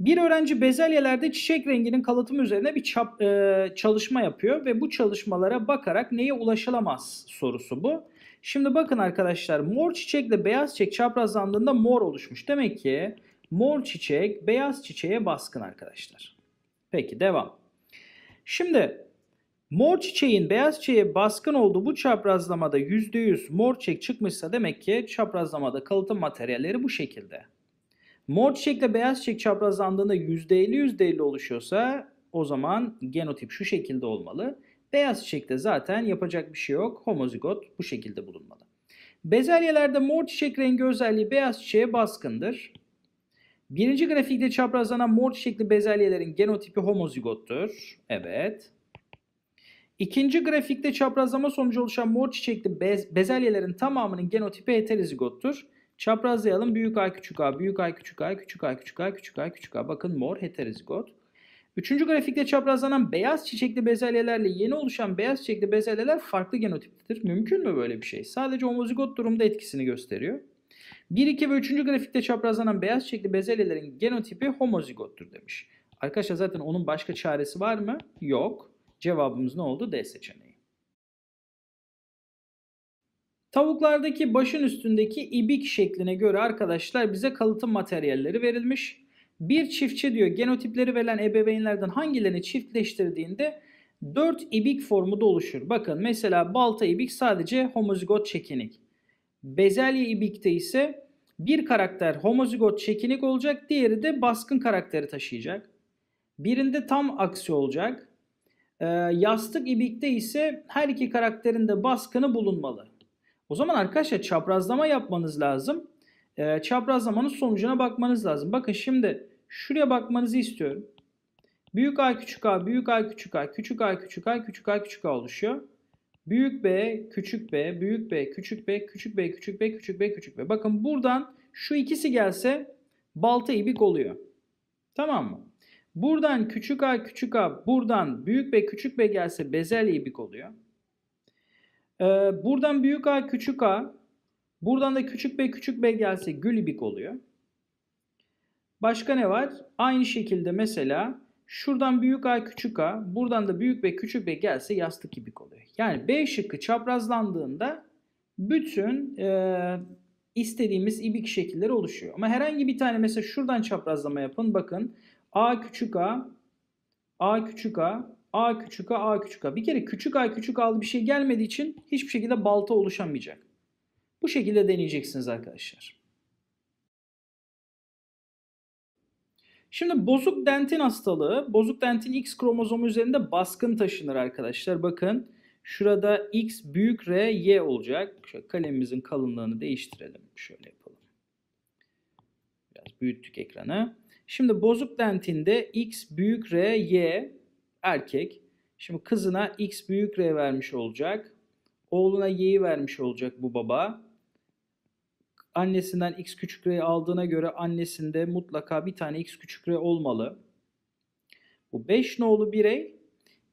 Bir öğrenci bezelyelerde çiçek renginin kalıtımı üzerine bir çap, e, çalışma yapıyor ve bu çalışmalara bakarak neye ulaşılamaz sorusu bu. Şimdi bakın arkadaşlar mor çiçekle beyaz çiçek çaprazlandığında mor oluşmuş. Demek ki mor çiçek beyaz çiçeğe baskın arkadaşlar. Peki devam. Şimdi mor çiçeğin beyaz çiçeğe baskın olduğu bu çaprazlamada %100 mor çiçek çıkmışsa demek ki çaprazlamada kalıtım materyalleri bu şekilde. Mor çiçekle beyaz çiçek çaprazlandığında %50 %50 oluşuyorsa o zaman genotip şu şekilde olmalı. Beyaz çiçekte zaten yapacak bir şey yok. Homozigot bu şekilde bulunmalı. Bezelyelerde mor çiçek rengi özelliği beyaz çiçeğe baskındır. Birinci grafikte çaprazlanan mor çiçekli bezelyelerin genotipi homozigottur. Evet. İkinci grafikte çaprazlama sonucu oluşan mor çiçekli bez bezelyelerin tamamının genotipi heterozigottur. Çaprazlayalım. Büyük A küçük A, büyük A küçük A, küçük A küçük A, küçük A küçük A. Bakın mor heterozigot. Üçüncü grafikte çaprazlanan beyaz çiçekli bezelyelerle yeni oluşan beyaz çiçekli bezelyeler farklı genotiptedir. Mümkün mü böyle bir şey? Sadece homozigot durumda etkisini gösteriyor. 1, 2 ve 3. grafikte çaprazlanan beyaz çiçekli bezelyelerin genotipi homozigottur demiş. Arkadaşlar zaten onun başka çaresi var mı? Yok. Cevabımız ne oldu? D seçeneği. Tavuklardaki başın üstündeki ibik şekline göre arkadaşlar bize kalıtım materyalleri verilmiş. Bir çiftçi diyor genotipleri verilen ebeveynlerden hangilerini çiftleştirdiğinde 4 ibik formu da oluşur. Bakın mesela balta ibik sadece homozigot çekinik. Bezelye ibikte ise bir karakter homozigot çekinik olacak, diğeri de baskın karakteri taşıyacak. Birinde tam aksi olacak. Ee, yastık ibikte ise her iki karakterin de baskını bulunmalı. O zaman arkadaşlar çaprazlama yapmanız lazım. E, çaprazlamanın sonucuna bakmanız lazım. Bakın şimdi şuraya bakmanızı istiyorum. Büyük A küçük A, büyük A küçük A, küçük A küçük A, küçük A küçük A oluşuyor. Büyük B, küçük B, büyük B, küçük B, küçük B, küçük B, küçük B, küçük B. Bakın buradan şu ikisi gelse balta ibik oluyor. Tamam mı? Buradan küçük A, küçük A, buradan büyük B, küçük B gelse bezel ibik oluyor. Ee, buradan büyük A küçük A. Buradan da küçük B küçük B gelse gülübik oluyor. Başka ne var? Aynı şekilde mesela şuradan büyük A küçük A. Buradan da büyük B küçük B gelse yastık ibik oluyor. Yani B şıkkı çaprazlandığında bütün e, istediğimiz ibik şekilleri oluşuyor. Ama herhangi bir tane mesela şuradan çaprazlama yapın. Bakın A küçük A, A küçük A, A küçük A, A küçük A. Bir kere küçük A küçük A'lı bir şey gelmediği için hiçbir şekilde balta oluşamayacak. Bu şekilde deneyeceksiniz arkadaşlar. Şimdi bozuk dentin hastalığı, bozuk dentin X kromozomu üzerinde baskın taşınır arkadaşlar. Bakın şurada X büyük R, Y olacak. Şöyle kalemimizin kalınlığını değiştirelim. Şöyle yapalım. Biraz büyüttük ekranı. Şimdi bozuk dentinde X büyük R, Y erkek. Şimdi kızına x büyük r vermiş olacak. Oğluna y'yi vermiş olacak bu baba. Annesinden x küçük r aldığına göre annesinde mutlaka bir tane x küçük r olmalı. Bu 5 nolu birey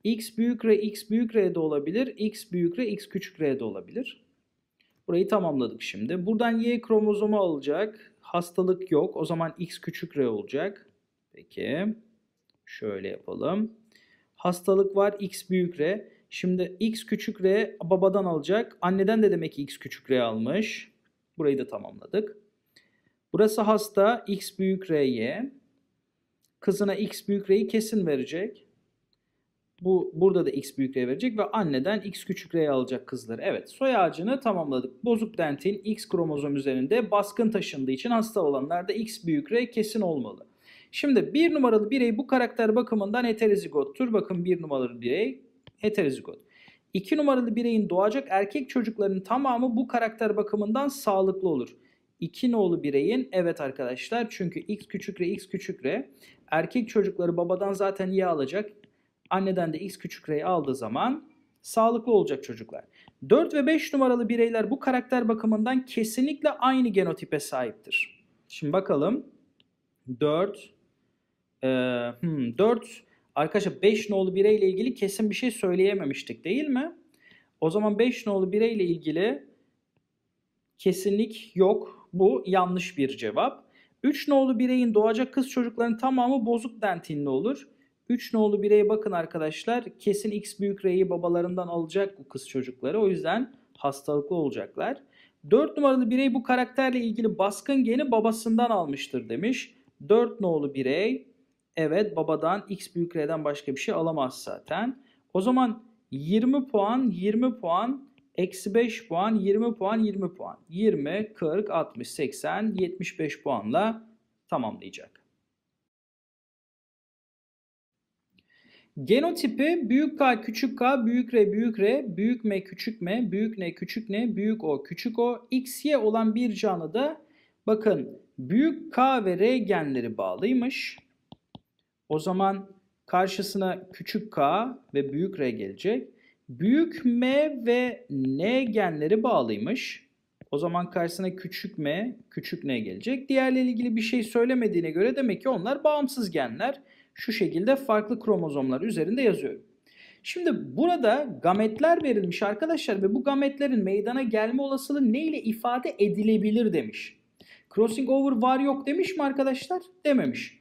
x büyük r x büyük r de olabilir. x büyük r x küçük r de olabilir. Burayı tamamladık şimdi. Buradan y kromozomu alacak. Hastalık yok. O zaman x küçük r olacak. Peki. Şöyle yapalım hastalık var x büyük r. Şimdi x küçük r babadan alacak. Anneden de demek ki x küçük r almış. Burayı da tamamladık. Burası hasta x büyük r'ye. Kızına x büyük r'yi kesin verecek. Bu burada da x büyük r verecek ve anneden x küçük r'yi alacak kızları. Evet soy ağacını tamamladık. Bozuk dentin x kromozom üzerinde baskın taşındığı için hasta olanlarda x büyük r kesin olmalı. Şimdi bir numaralı birey bu karakter bakımından heterozigottur. Bakın bir numaralı birey heterozigot. İki numaralı bireyin doğacak erkek çocuklarının tamamı bu karakter bakımından sağlıklı olur. İki nolu bireyin evet arkadaşlar çünkü x küçük r x küçük r erkek çocukları babadan zaten y alacak. Anneden de x küçük r'yi aldığı zaman sağlıklı olacak çocuklar. 4 ve 5 numaralı bireyler bu karakter bakımından kesinlikle aynı genotipe sahiptir. Şimdi bakalım. 4, e, hmm, 4 arkadaşlar 5 nolu bireyle ilgili kesin bir şey söyleyememiştik değil mi? O zaman 5 nolu bireyle ilgili kesinlik yok. Bu yanlış bir cevap. 3 nolu bireyin doğacak kız çocuklarının tamamı bozuk dentinli olur. 3 nolu bireye bakın arkadaşlar. Kesin X büyük R'yi babalarından alacak bu kız çocukları. O yüzden hastalıklı olacaklar. 4 numaralı birey bu karakterle ilgili baskın geni babasından almıştır demiş. 4 nolu birey Evet babadan x büyük R'den başka bir şey alamaz zaten. O zaman 20 puan 20 puan eksi 5 puan 20 puan 20 puan 20 40 60 80 75 puanla tamamlayacak. Genotipi büyük K, küçük K, büyük R, büyük R, büyük M, küçük M, büyük N, küçük N, büyük O, küçük O, X Y olan bir da, bakın büyük K ve R genleri bağlıymış. O zaman karşısına küçük k ve büyük r gelecek. Büyük m ve n genleri bağlıymış. O zaman karşısına küçük m, küçük n gelecek. Diğerle ilgili bir şey söylemediğine göre demek ki onlar bağımsız genler. Şu şekilde farklı kromozomlar üzerinde yazıyorum. Şimdi burada gametler verilmiş arkadaşlar ve bu gametlerin meydana gelme olasılığı ne ile ifade edilebilir demiş. Crossing over var yok demiş mi arkadaşlar? Dememiş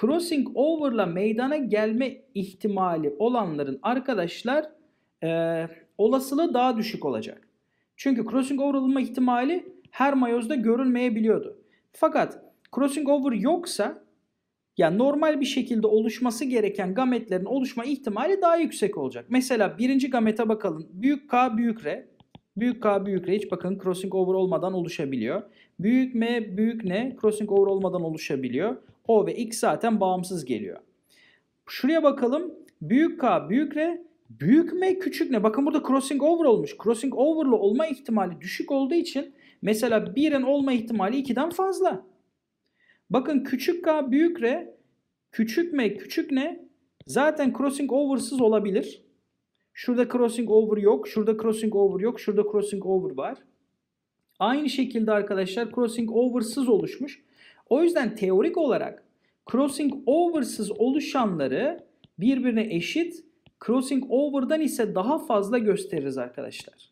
crossing over'la meydana gelme ihtimali olanların arkadaşlar e, olasılığı daha düşük olacak. Çünkü crossing over olma ihtimali her mayozda görülmeyebiliyordu. Fakat crossing over yoksa yani normal bir şekilde oluşması gereken gametlerin oluşma ihtimali daha yüksek olacak. Mesela birinci gamete bakalım. Büyük K büyük R. Büyük K büyük R, hiç bakın crossing over olmadan oluşabiliyor. Büyük M büyük N crossing over olmadan oluşabiliyor. O ve X zaten bağımsız geliyor. Şuraya bakalım. Büyük K büyük R, büyük M küçük N. Bakın burada crossing over olmuş. Crossing over'lı olma ihtimali düşük olduğu için mesela 1'in olma ihtimali 2'den fazla. Bakın küçük K büyük R küçük M küçük N zaten crossing over'sız olabilir. Şurada crossing over yok. Şurada crossing over yok. Şurada crossing over var. Aynı şekilde arkadaşlar crossing over'sız oluşmuş. O yüzden teorik olarak crossing over'sız oluşanları birbirine eşit crossing over'dan ise daha fazla gösteririz arkadaşlar.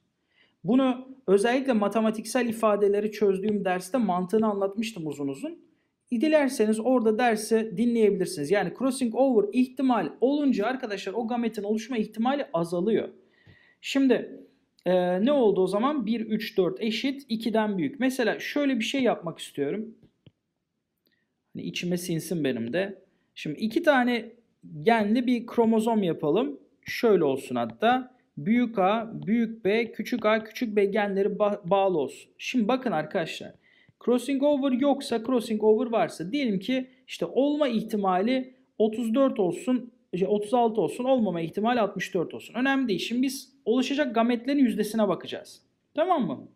Bunu özellikle matematiksel ifadeleri çözdüğüm derste mantığını anlatmıştım uzun uzun. Dilerseniz orada dersi dinleyebilirsiniz. Yani crossing over ihtimal olunca arkadaşlar o gametin oluşma ihtimali azalıyor. Şimdi e, ne oldu o zaman? 1, 3, 4 eşit 2'den büyük. Mesela şöyle bir şey yapmak istiyorum. Hani içime sinsin benim de. Şimdi iki tane genli bir kromozom yapalım. Şöyle olsun hatta. Büyük A, büyük B, küçük A, küçük B genleri ba bağlı olsun. Şimdi bakın arkadaşlar. Crossing over yoksa crossing over varsa diyelim ki işte olma ihtimali 34 olsun 36 şey, olsun olmama ihtimali 64 olsun. Önemli değil. Şimdi biz oluşacak gametlerin yüzdesine bakacağız. Tamam mı?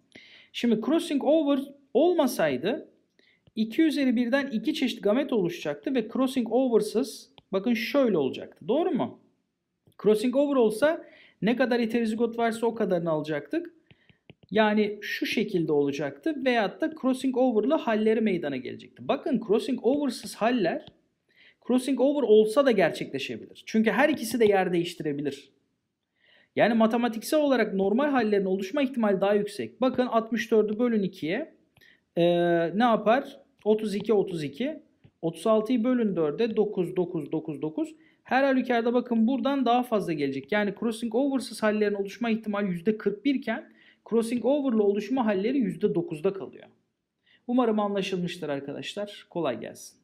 Şimdi crossing over olmasaydı 2 üzeri 1'den 2 çeşit gamet oluşacaktı ve crossing oversız bakın şöyle olacaktı. Doğru mu? Crossing over olsa ne kadar heterozigot varsa o kadarını alacaktık. Yani şu şekilde olacaktı veyahut da crossing over'lı halleri meydana gelecekti. Bakın crossing over'sız haller crossing over olsa da gerçekleşebilir. Çünkü her ikisi de yer değiştirebilir. Yani matematiksel olarak normal hallerin oluşma ihtimali daha yüksek. Bakın 64'ü bölün 2'ye ee, ne yapar? 32, 32. 36'yı bölün 4'e 9, 9, 9, 9. Her halükarda bakın buradan daha fazla gelecek. Yani crossing oversız hallerin oluşma ihtimali %41 iken Crossing over'la oluşma halleri %9'da kalıyor. Umarım anlaşılmıştır arkadaşlar. Kolay gelsin.